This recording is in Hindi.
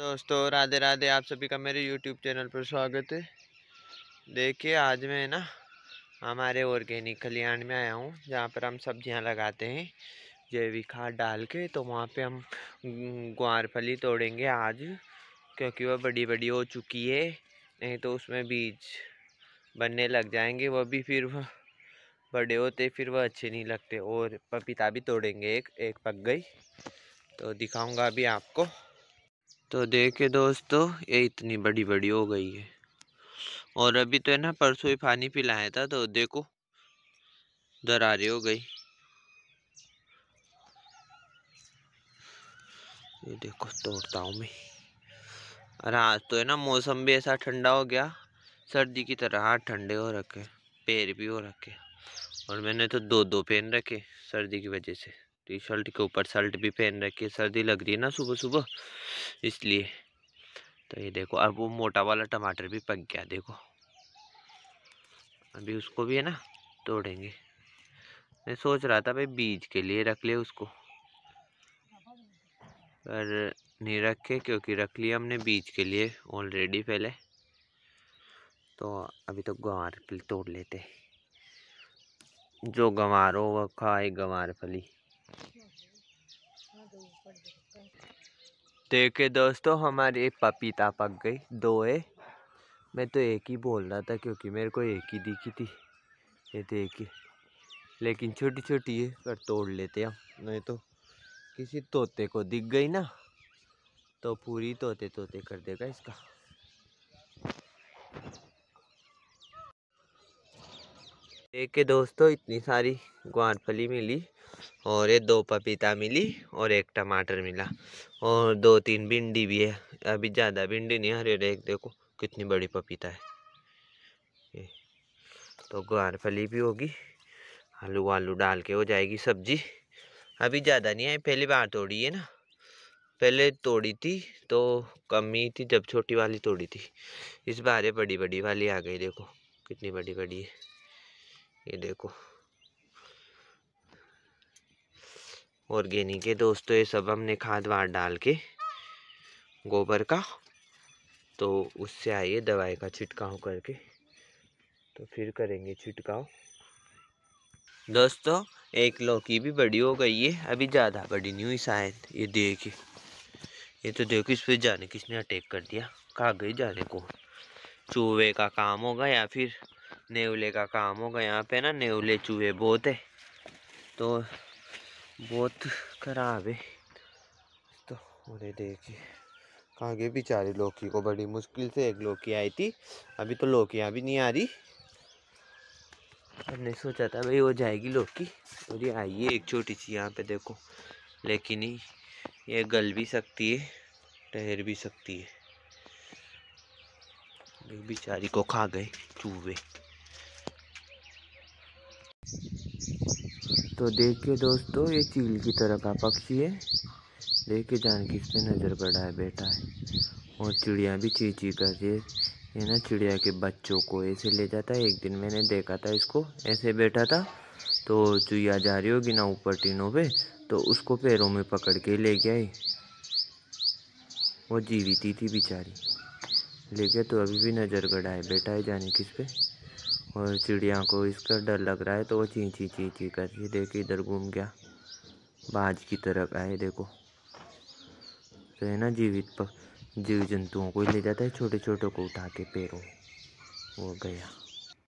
दोस्तों राधे राधे आप सभी का मेरे यूट्यूब चैनल पर स्वागत है देखिए आज मैं ना हमारे ऑर्गेनिक कल्याण में आया हूँ जहाँ पर हम सब्जियाँ लगाते हैं जैविक खाद डाल के तो वहाँ पे हम ग्वार फली तोड़ेंगे आज क्योंकि वह बड़ी बड़ी हो चुकी है नहीं तो उसमें बीज बनने लग जाएंगे वह भी फिर वह बड़े होते फिर वह अच्छे नहीं लगते और पपीता भी तोड़ेंगे एक एक पक गई तो दिखाऊँगा अभी आपको तो देखे दोस्तों ये इतनी बड़ी बड़ी हो गई है और अभी तो है ना परसों ही पानी पिलाया था तो देखो दरारे हो गई ये देखो तोड़ता हूँ मैं और आज तो है ना मौसम भी ऐसा ठंडा हो गया सर्दी की तरह हाथ ठंडे हो रखे पैर भी हो रखे और मैंने तो दो दो पेन रखे सर्दी की वजह से टी शर्ट के ऊपर शर्ट भी पहन रखी है सर्दी लग रही है ना सुबह सुबह इसलिए तो ये देखो अब वो मोटा वाला टमाटर भी पक गया देखो अभी उसको भी है ना तोड़ेंगे मैं सोच रहा था भाई बीज के लिए रख ले उसको पर नहीं रखे क्योंकि रख लिया हमने बीज के लिए ऑलरेडी पहले तो अभी तो गंवार फली तोड़ लेते जो गंवार हो वह खाए गंवार फली देखे तो दोस्तों हमारी पपीता पक गई दो है मैं तो एक ही बोल रहा था क्योंकि मेरे को एक ही दिखी थी ये देखे तो लेकिन छोटी छोटी है पर तोड़ लेते हम नहीं तो किसी तोते को दिख गई ना तो पूरी तोते तोते कर देगा इसका देख के दोस्तों इतनी सारी ग्वारफली मिली और ये दो पपीता मिली और एक टमाटर मिला और दो तीन भिंडी भी है अभी ज़्यादा भिंडी नहीं हरे रे देखो कितनी बड़ी पपीता है ये तो ग्वार फली भी होगी आलू वालू डाल के हो जाएगी सब्जी अभी ज़्यादा नहीं है पहली बार तोड़ी है ना पहले तोड़ी थी तो कम ही थी जब छोटी वाली तोड़ी थी इस बार ये बड़ी बड़ी वाली आ गई देखो कितनी बड़ी बड़ी है ये देखो ऑर्गेनिक है दोस्तों ये सब हमने खाद वाद डाल के गोबर का तो उससे आइए दवाई का छिटकाव करके तो फिर करेंगे छिटकाव दोस्तों एक लौकी भी बड़ी हो गई है अभी ज़्यादा बड़ी नहीं हुई शायद ये देखिए ये तो देखो इस पर जाने किसने अटैक कर दिया कहा गई जाने को चूहे का काम होगा या फिर नेवले का काम होगा यहाँ पे ना नेवले चूहे बहुत है तो बहुत खराब है तो उन्हें देखिए गए बेचारी लौकी को बड़ी मुश्किल से एक लौकी आई थी अभी तो लौकियाँ भी नहीं आ रही हमने सोचा था भाई हो जाएगी लौकी और ये आई है एक छोटी सी यहाँ पे देखो लेकिन ही ये गल भी सकती है ठहर भी सकती है बेचारी को खा गए चूहे तो देखिए दोस्तों ये चील की तरह का पक्षी है देखिए जान किस पर नज़र पड़ा है बेटा है और चिड़िया भी ची ची करती है ये ना चिड़िया के बच्चों को ऐसे ले जाता है एक दिन मैंने देखा था इसको ऐसे बैठा था तो चुया जा रही होगी ना ऊपर टीनों पे तो उसको पैरों में पकड़ के ले गया ही वो जीवित थी बेचारी लेके तो अभी भी नज़र गड़ा है बेटा है जाने किस पे और चिड़िया को इसका डर लग रहा है तो वो चींची चींची कर रही है देखो इधर घूम गया बाज की तरफ आए देखो तो है ना जीवित जीव जंतुओं को ले जाता है छोटे छोटे को उठा के पैरों वो गया